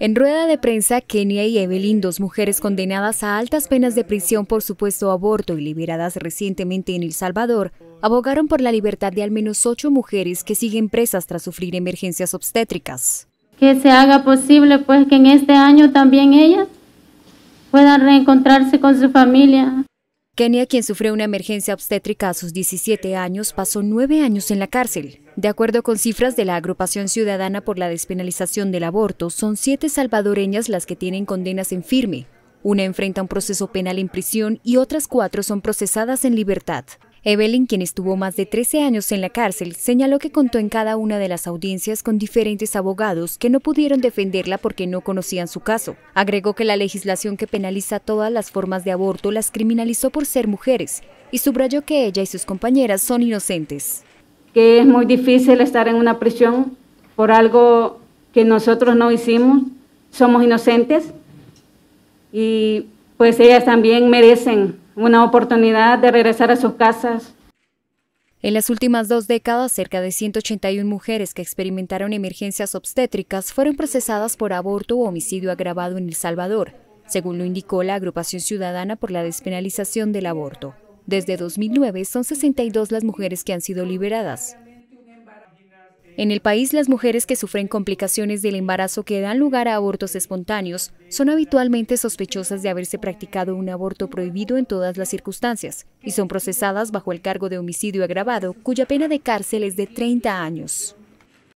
En rueda de prensa, Kenia y Evelyn, dos mujeres condenadas a altas penas de prisión por supuesto aborto y liberadas recientemente en El Salvador, abogaron por la libertad de al menos ocho mujeres que siguen presas tras sufrir emergencias obstétricas. Que se haga posible pues que en este año también ellas puedan reencontrarse con su familia. Kenia, quien sufrió una emergencia obstétrica a sus 17 años, pasó nueve años en la cárcel. De acuerdo con cifras de la Agrupación Ciudadana por la Despenalización del Aborto, son siete salvadoreñas las que tienen condenas en firme. Una enfrenta un proceso penal en prisión y otras cuatro son procesadas en libertad. Evelyn, quien estuvo más de 13 años en la cárcel, señaló que contó en cada una de las audiencias con diferentes abogados que no pudieron defenderla porque no conocían su caso. Agregó que la legislación que penaliza todas las formas de aborto las criminalizó por ser mujeres y subrayó que ella y sus compañeras son inocentes que es muy difícil estar en una prisión por algo que nosotros no hicimos, somos inocentes y pues ellas también merecen una oportunidad de regresar a sus casas. En las últimas dos décadas, cerca de 181 mujeres que experimentaron emergencias obstétricas fueron procesadas por aborto o homicidio agravado en El Salvador, según lo indicó la Agrupación Ciudadana por la Despenalización del Aborto. Desde 2009 son 62 las mujeres que han sido liberadas. En el país, las mujeres que sufren complicaciones del embarazo que dan lugar a abortos espontáneos son habitualmente sospechosas de haberse practicado un aborto prohibido en todas las circunstancias y son procesadas bajo el cargo de homicidio agravado, cuya pena de cárcel es de 30 años.